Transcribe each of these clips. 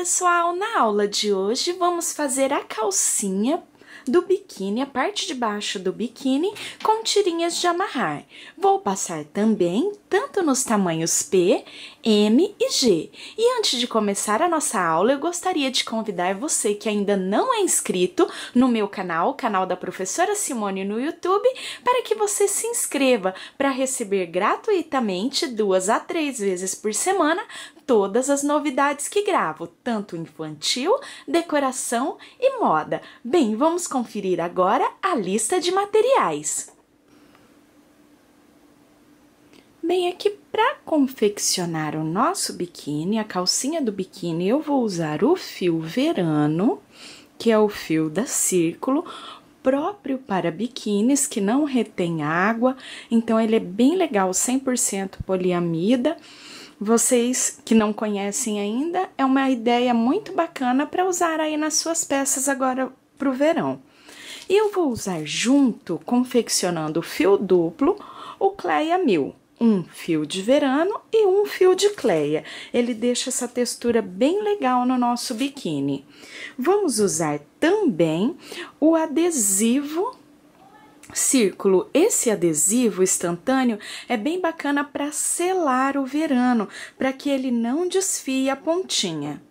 pessoal! Na aula de hoje vamos fazer a calcinha do biquíni, a parte de baixo do biquíni, com tirinhas de amarrar. Vou passar também tanto nos tamanhos P, M e G. E antes de começar a nossa aula, eu gostaria de convidar você que ainda não é inscrito no meu canal, o canal da professora Simone no YouTube, para que você se inscreva para receber gratuitamente duas a três vezes por semana todas as novidades que gravo, tanto infantil, decoração e moda. Bem, vamos conferir agora a lista de materiais. Bem, aqui é para confeccionar o nosso biquíni, a calcinha do biquíni, eu vou usar o fio verano, que é o fio da círculo, próprio para biquínis que não retém água, então ele é bem legal, 100% poliamida. Vocês que não conhecem ainda, é uma ideia muito bacana para usar aí nas suas peças agora para o verão. E eu vou usar junto, confeccionando fio duplo, o Cleia mil Um fio de verano e um fio de cleia. Ele deixa essa textura bem legal no nosso biquíni. Vamos usar também o adesivo círculo. Esse adesivo instantâneo é bem bacana para selar o verano, para que ele não desfie a pontinha.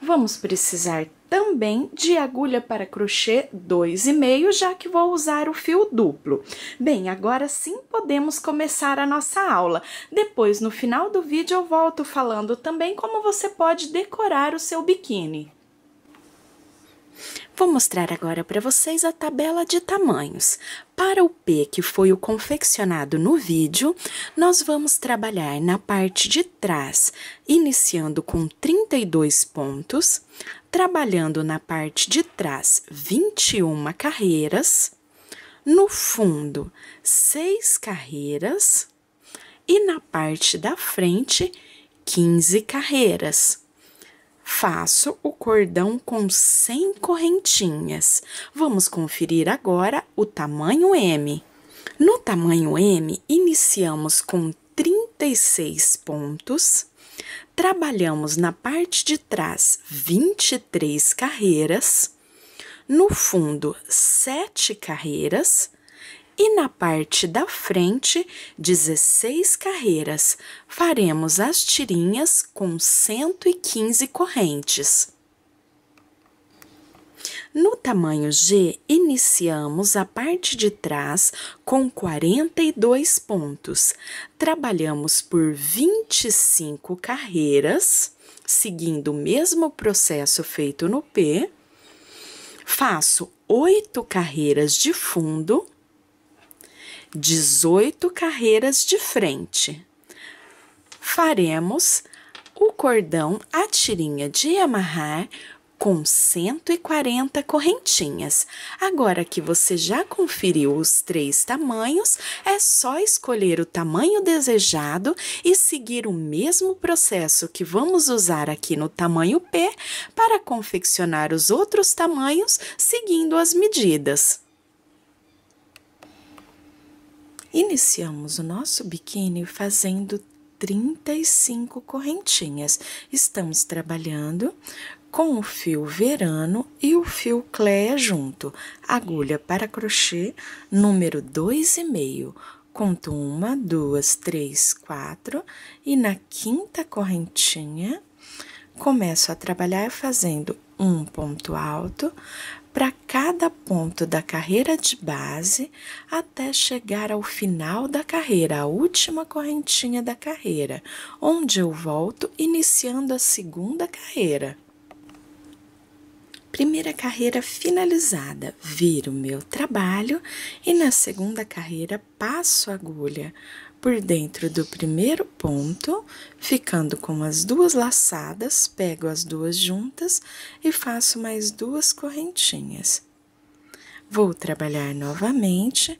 Vamos precisar também de agulha para crochê 2,5, já que vou usar o fio duplo. Bem, agora sim podemos começar a nossa aula. Depois, no final do vídeo, eu volto falando também como você pode decorar o seu biquíni. Vou mostrar agora para vocês a tabela de tamanhos. Para o P, que foi o confeccionado no vídeo, nós vamos trabalhar na parte de trás, iniciando com 32 pontos, trabalhando na parte de trás 21 carreiras, no fundo 6 carreiras e na parte da frente 15 carreiras faço o cordão com 100 correntinhas. Vamos conferir agora o tamanho M. No tamanho M, iniciamos com 36 pontos, trabalhamos na parte de trás 23 carreiras, no fundo 7 carreiras, e na parte da frente, 16 carreiras. Faremos as tirinhas com 115 correntes. No tamanho G, iniciamos a parte de trás com 42 pontos. Trabalhamos por 25 carreiras, seguindo o mesmo processo feito no P. Faço 8 carreiras de fundo 18 carreiras de frente. Faremos o cordão à tirinha de amarrar com 140 correntinhas. Agora que você já conferiu os três tamanhos, é só escolher o tamanho desejado e seguir o mesmo processo que vamos usar aqui no tamanho P para confeccionar os outros tamanhos seguindo as medidas. Iniciamos o nosso biquíni fazendo 35 correntinhas. Estamos trabalhando com o fio verano e o fio cleia junto. Agulha para crochê número 2,5. Conto uma, duas, três, quatro e na quinta correntinha começo a trabalhar fazendo um ponto alto, para cada ponto da carreira de base até chegar ao final da carreira, a última correntinha da carreira, onde eu volto iniciando a segunda carreira. Primeira carreira finalizada, viro meu trabalho e na segunda carreira passo a agulha por dentro do primeiro ponto, ficando com as duas laçadas, pego as duas juntas e faço mais duas correntinhas. Vou trabalhar novamente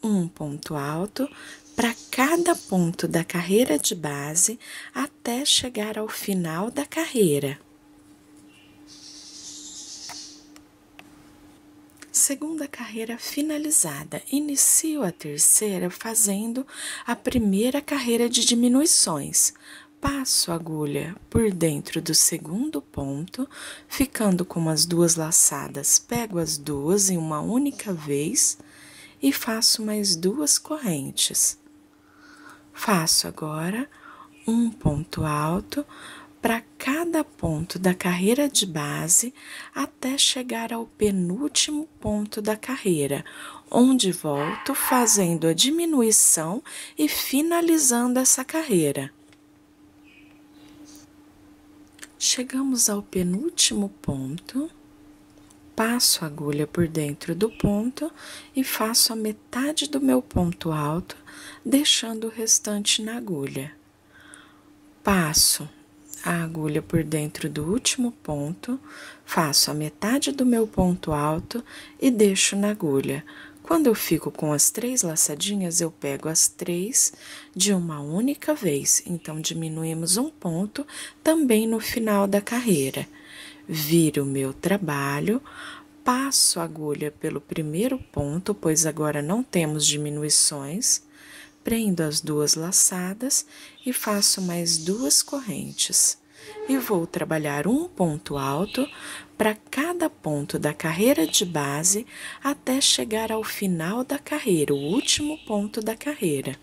um ponto alto para cada ponto da carreira de base até chegar ao final da carreira. Segunda carreira finalizada. Inicio a terceira fazendo a primeira carreira de diminuições. Passo a agulha por dentro do segundo ponto, ficando com as duas laçadas. Pego as duas em uma única vez e faço mais duas correntes. Faço agora um ponto alto, para cada ponto da carreira de base até chegar ao penúltimo ponto da carreira, onde volto fazendo a diminuição e finalizando essa carreira. Chegamos ao penúltimo ponto, passo a agulha por dentro do ponto e faço a metade do meu ponto alto, deixando o restante na agulha. Passo a agulha por dentro do último ponto, faço a metade do meu ponto alto e deixo na agulha. Quando eu fico com as três laçadinhas, eu pego as três de uma única vez, então diminuímos um ponto também no final da carreira. Viro o meu trabalho, passo a agulha pelo primeiro ponto, pois agora não temos diminuições, prendo as duas laçadas e faço mais duas correntes. E vou trabalhar um ponto alto para cada ponto da carreira de base até chegar ao final da carreira, o último ponto da carreira.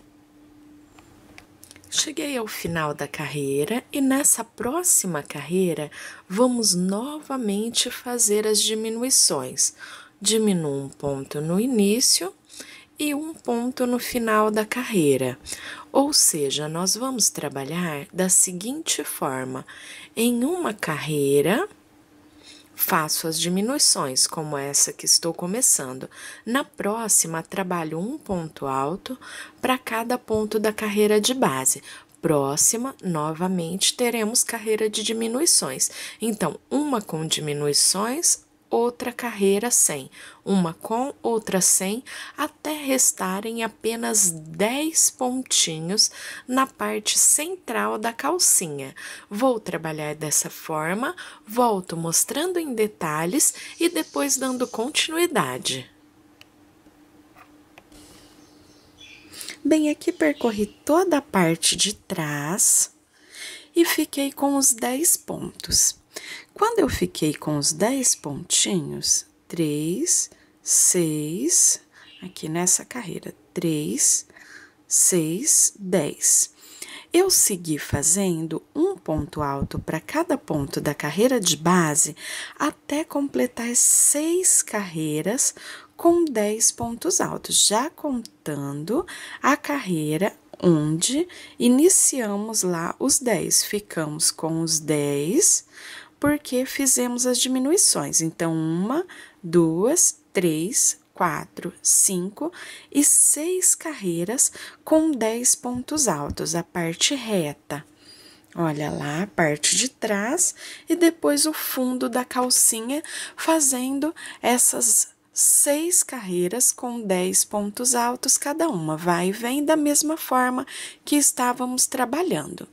Cheguei ao final da carreira e nessa próxima carreira vamos novamente fazer as diminuições. Diminuo um ponto no início e um ponto no final da carreira. Ou seja, nós vamos trabalhar da seguinte forma: em uma carreira, faço as diminuições, como essa que estou começando. Na próxima, trabalho um ponto alto para cada ponto da carreira de base. Próxima, novamente teremos carreira de diminuições. Então, uma com diminuições, outra carreira sem, uma com, outra sem, até restarem apenas 10 pontinhos na parte central da calcinha. Vou trabalhar dessa forma, volto mostrando em detalhes e depois dando continuidade. Bem, aqui percorri toda a parte de trás e fiquei com os 10 pontos. Quando eu fiquei com os 10 pontinhos, 3, 6, aqui nessa carreira, 3, 6, 10. Eu segui fazendo um ponto alto para cada ponto da carreira de base até completar seis carreiras com 10 pontos altos, já contando a carreira onde iniciamos lá os 10. Ficamos com os 10 porque fizemos as diminuições. Então, uma, duas, três, quatro, cinco e seis carreiras com dez pontos altos, a parte reta. Olha lá a parte de trás e depois o fundo da calcinha, fazendo essas seis carreiras com dez pontos altos cada uma. Vai e vem da mesma forma que estávamos trabalhando.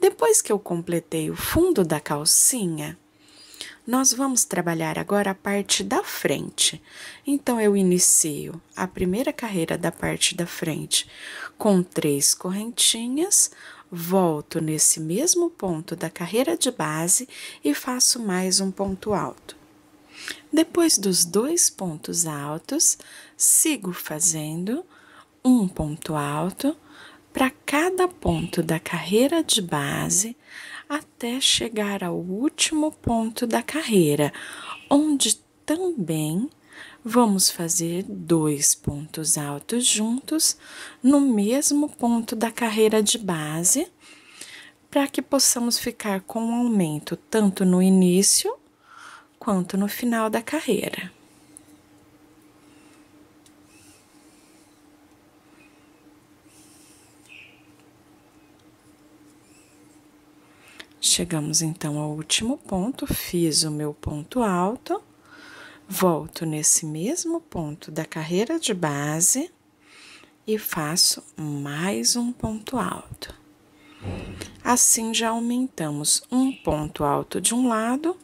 Depois que eu completei o fundo da calcinha, nós vamos trabalhar agora a parte da frente. Então, eu inicio a primeira carreira da parte da frente com três correntinhas, volto nesse mesmo ponto da carreira de base e faço mais um ponto alto. Depois dos dois pontos altos, sigo fazendo um ponto alto, para cada ponto da carreira de base até chegar ao último ponto da carreira, onde também vamos fazer dois pontos altos juntos no mesmo ponto da carreira de base, para que possamos ficar com um aumento tanto no início quanto no final da carreira. Chegamos então ao último ponto, fiz o meu ponto alto, volto nesse mesmo ponto da carreira de base e faço mais um ponto alto. Assim já aumentamos um ponto alto de um lado,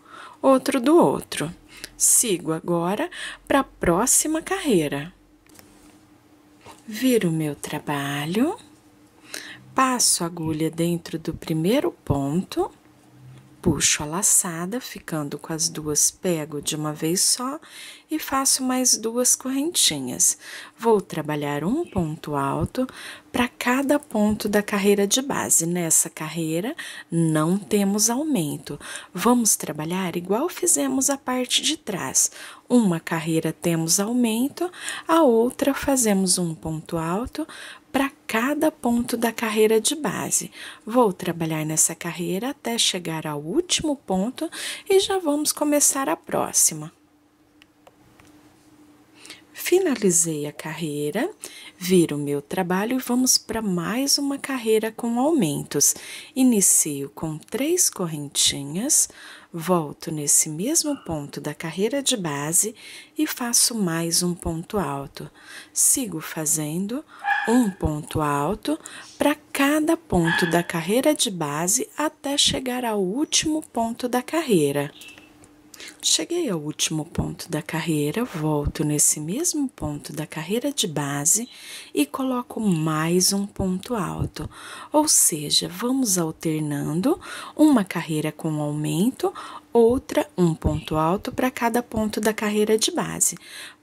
outro do outro. Sigo agora para a próxima carreira. Viro o meu trabalho. Passo a agulha dentro do primeiro ponto, puxo a laçada, ficando com as duas pego de uma vez só e faço mais duas correntinhas. Vou trabalhar um ponto alto para cada ponto da carreira de base. Nessa carreira não temos aumento. Vamos trabalhar igual fizemos a parte de trás. Uma carreira temos aumento, a outra fazemos um ponto alto, para cada ponto da carreira de base. Vou trabalhar nessa carreira até chegar ao último ponto e já vamos começar a próxima. Finalizei a carreira, viro o meu trabalho e vamos para mais uma carreira com aumentos. Inicio com três correntinhas, volto nesse mesmo ponto da carreira de base e faço mais um ponto alto. Sigo fazendo um ponto alto para cada ponto da carreira de base até chegar ao último ponto da carreira. Cheguei ao último ponto da carreira, volto nesse mesmo ponto da carreira de base e coloco mais um ponto alto. Ou seja, vamos alternando uma carreira com aumento, outra um ponto alto para cada ponto da carreira de base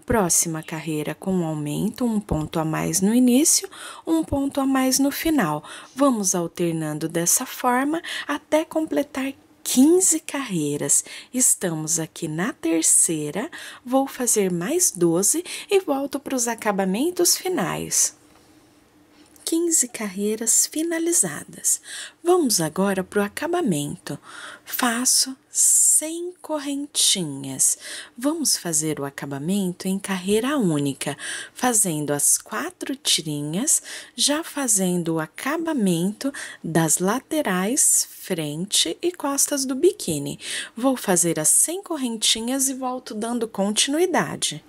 próxima carreira com um aumento, um ponto a mais no início, um ponto a mais no final. Vamos alternando dessa forma até completar 15 carreiras. Estamos aqui na terceira, vou fazer mais 12 e volto para os acabamentos finais. 15 carreiras finalizadas. Vamos agora para o acabamento. Faço sem correntinhas. Vamos fazer o acabamento em carreira única, fazendo as quatro tirinhas, já fazendo o acabamento das laterais, frente e costas do biquíni. Vou fazer as 100 correntinhas e volto dando continuidade.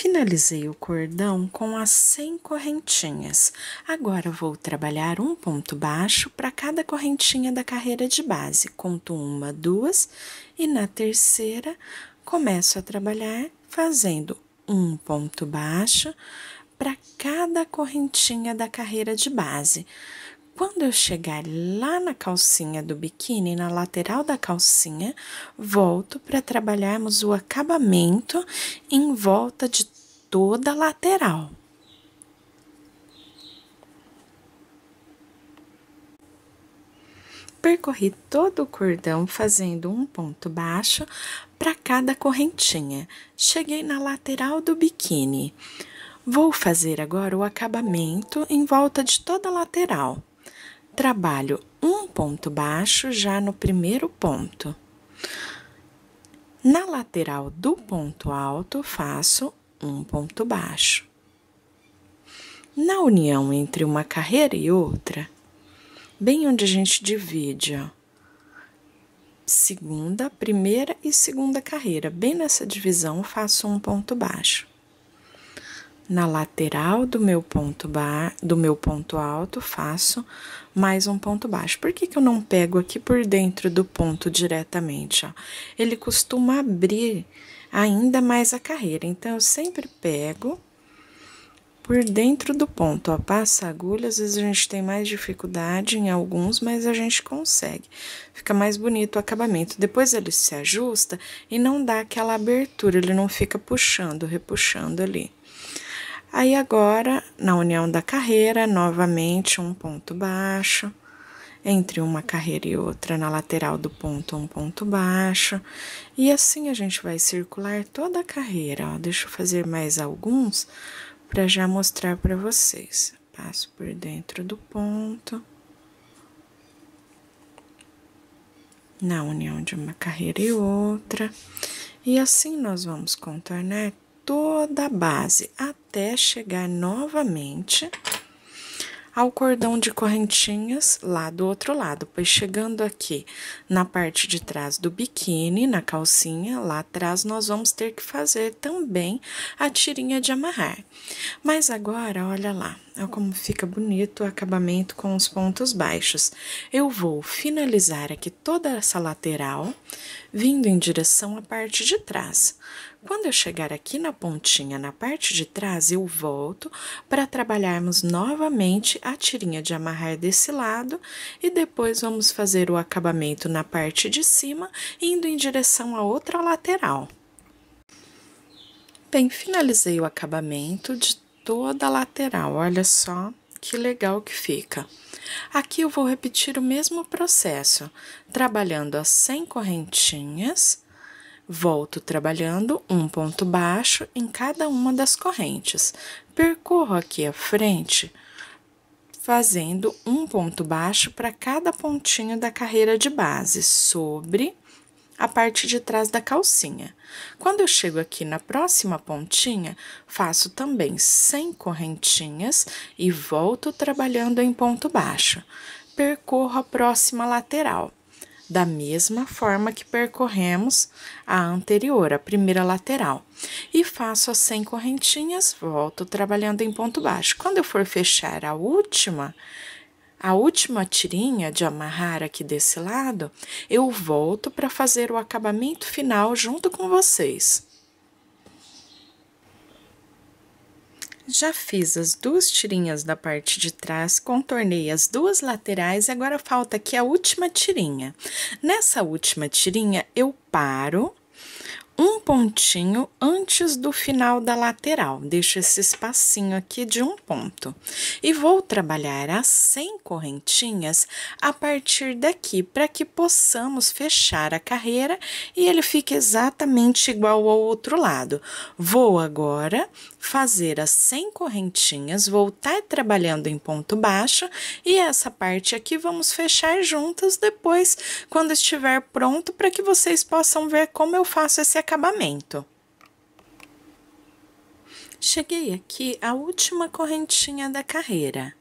Finalizei o cordão com as 100 correntinhas. Agora vou trabalhar um ponto baixo para cada correntinha da carreira de base. Conto uma, duas e na terceira começo a trabalhar fazendo um ponto baixo para cada correntinha da carreira de base. Quando eu chegar lá na calcinha do biquíni, na lateral da calcinha, volto para trabalharmos o acabamento em volta de toda a lateral. percorri todo o cordão fazendo um ponto baixo para cada correntinha. Cheguei na lateral do biquíni. Vou fazer agora o acabamento em volta de toda a lateral trabalho um ponto baixo já no primeiro ponto. Na lateral do ponto alto, faço um ponto baixo. Na união entre uma carreira e outra, bem onde a gente divide, ó, segunda, primeira e segunda carreira, bem nessa divisão, faço um ponto baixo. Na lateral do meu ponto ba do meu ponto alto, faço mais um ponto baixo. Por que, que eu não pego aqui por dentro do ponto diretamente? Ó? Ele costuma abrir ainda mais a carreira, então eu sempre pego por dentro do ponto, ó, passa a agulha, às vezes a gente tem mais dificuldade em alguns, mas a gente consegue. Fica mais bonito o acabamento. Depois ele se ajusta e não dá aquela abertura, ele não fica puxando, repuxando ali. Aí agora, na união da carreira, novamente um ponto baixo, entre uma carreira e outra, na lateral do ponto, um ponto baixo. E assim a gente vai circular toda a carreira. Ó. Deixa eu fazer mais alguns para já mostrar para vocês. Passo por dentro do ponto. Na união de uma carreira e outra. E assim nós vamos contornar toda a base até chegar novamente ao cordão de correntinhas lá do outro lado, pois chegando aqui na parte de trás do biquíni, na calcinha, lá atrás nós vamos ter que fazer também a tirinha de amarrar. Mas agora, olha lá, olha como fica bonito o acabamento com os pontos baixos. Eu vou finalizar aqui toda essa lateral, vindo em direção à parte de trás. Quando eu chegar aqui na pontinha, na parte de trás, eu volto para trabalharmos novamente a tirinha de amarrar desse lado e depois vamos fazer o acabamento na parte de cima, indo em direção à outra lateral. Bem, finalizei o acabamento de toda a lateral, olha só que legal que fica. Aqui eu vou repetir o mesmo processo, trabalhando as 100 correntinhas Volto trabalhando um ponto baixo em cada uma das correntes. Percorro aqui a frente, fazendo um ponto baixo para cada pontinho da carreira de base, sobre a parte de trás da calcinha. Quando eu chego aqui na próxima pontinha, faço também 100 correntinhas e volto trabalhando em ponto baixo. Percorro a próxima lateral da mesma forma que percorremos a anterior, a primeira lateral. E faço as 100 correntinhas, volto trabalhando em ponto baixo. Quando eu for fechar a última, a última tirinha de amarrar aqui desse lado, eu volto para fazer o acabamento final junto com vocês. Já fiz as duas tirinhas da parte de trás, contornei as duas laterais e agora falta aqui a última tirinha. Nessa última tirinha, eu paro um pontinho antes do final da lateral. Deixo esse espacinho aqui de um ponto. E vou trabalhar as 100 correntinhas a partir daqui, para que possamos fechar a carreira e ele fique exatamente igual ao outro lado. Vou agora fazer as 100 correntinhas, voltar tá trabalhando em ponto baixo e essa parte aqui vamos fechar juntas depois quando estiver pronto para que vocês possam ver como eu faço esse acabamento. Cheguei aqui à última correntinha da carreira.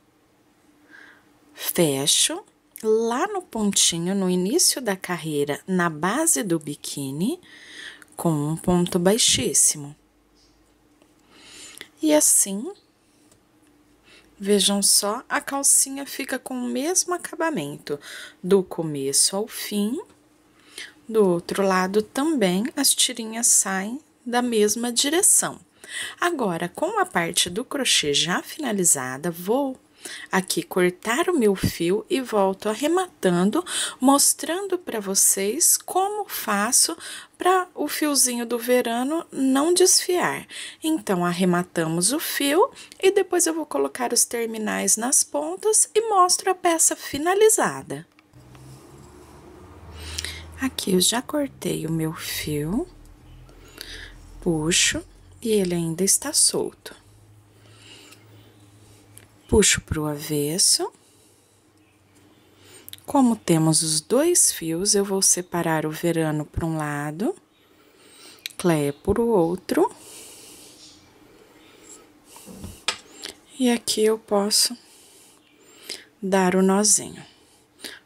Fecho lá no pontinho, no início da carreira, na base do biquíni, com um ponto baixíssimo. E assim, vejam só, a calcinha fica com o mesmo acabamento do começo ao fim. Do outro lado também, as tirinhas saem da mesma direção. Agora, com a parte do crochê já finalizada, vou aqui cortar o meu fio e volto arrematando, mostrando para vocês como faço para o fiozinho do verano não desfiar. Então, arrematamos o fio e depois eu vou colocar os terminais nas pontas e mostro a peça finalizada. Aqui eu já cortei o meu fio, puxo e ele ainda está solto. Puxo para o avesso como temos os dois fios, eu vou separar o verano para um lado, Cleia por outro. E aqui eu posso dar o nozinho.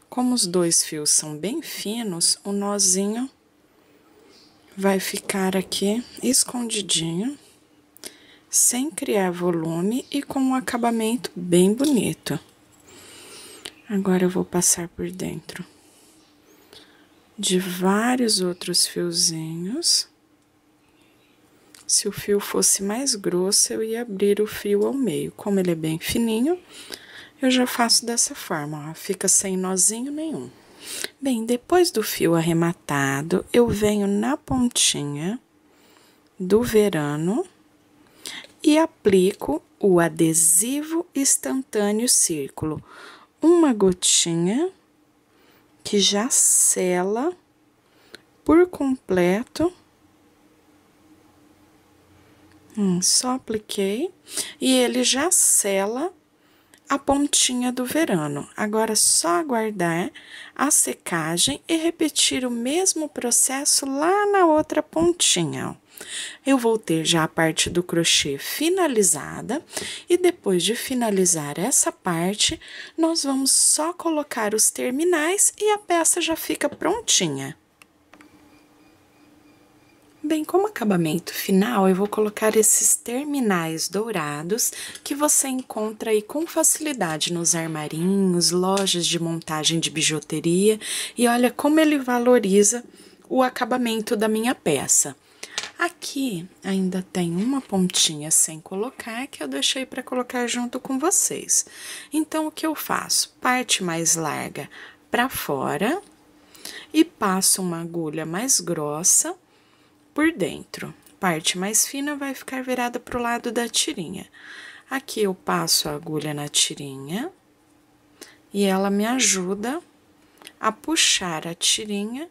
Como os dois fios são bem finos, o nozinho vai ficar aqui escondidinho, sem criar volume e com um acabamento bem bonito. Agora eu vou passar por dentro de vários outros fiozinhos. Se o fio fosse mais grosso, eu ia abrir o fio ao meio. Como ele é bem fininho, eu já faço dessa forma, ó, fica sem nozinho nenhum. Bem, depois do fio arrematado, eu venho na pontinha do verano e aplico o adesivo instantâneo círculo uma gotinha que já sela por completo. Hum, só apliquei e ele já sela a pontinha do verano. Agora é só aguardar a secagem e repetir o mesmo processo lá na outra pontinha, ó. Eu vou ter já a parte do crochê finalizada e depois de finalizar essa parte, nós vamos só colocar os terminais e a peça já fica prontinha. Bem, como acabamento final, eu vou colocar esses terminais dourados que você encontra aí com facilidade nos armarinhos, lojas de montagem de bijuteria, e olha como ele valoriza o acabamento da minha peça. Aqui ainda tem uma pontinha sem colocar que eu deixei para colocar junto com vocês. Então, o que eu faço? Parte mais larga para fora e passo uma agulha mais grossa por dentro. Parte mais fina vai ficar virada para o lado da tirinha. Aqui eu passo a agulha na tirinha e ela me ajuda a puxar a tirinha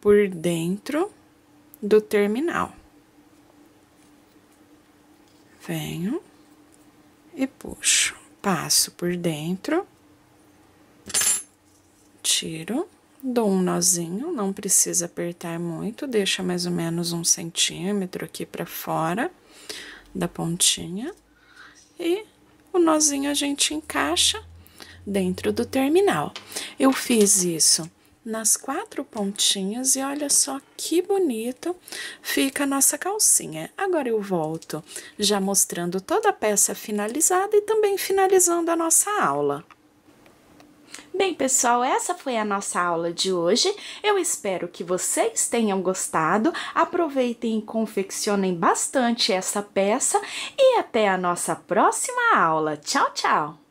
por dentro do terminal. Venho e puxo. Passo por dentro, tiro, dou um nozinho, não precisa apertar muito, deixa mais ou menos um centímetro aqui para fora da pontinha. E o nozinho a gente encaixa dentro do terminal. Eu fiz isso nas quatro pontinhas e olha só que bonito fica a nossa calcinha. Agora eu volto já mostrando toda a peça finalizada e também finalizando a nossa aula. Bem, pessoal, essa foi a nossa aula de hoje. Eu espero que vocês tenham gostado. Aproveitem e confeccionem bastante essa peça. E até a nossa próxima aula. Tchau, tchau!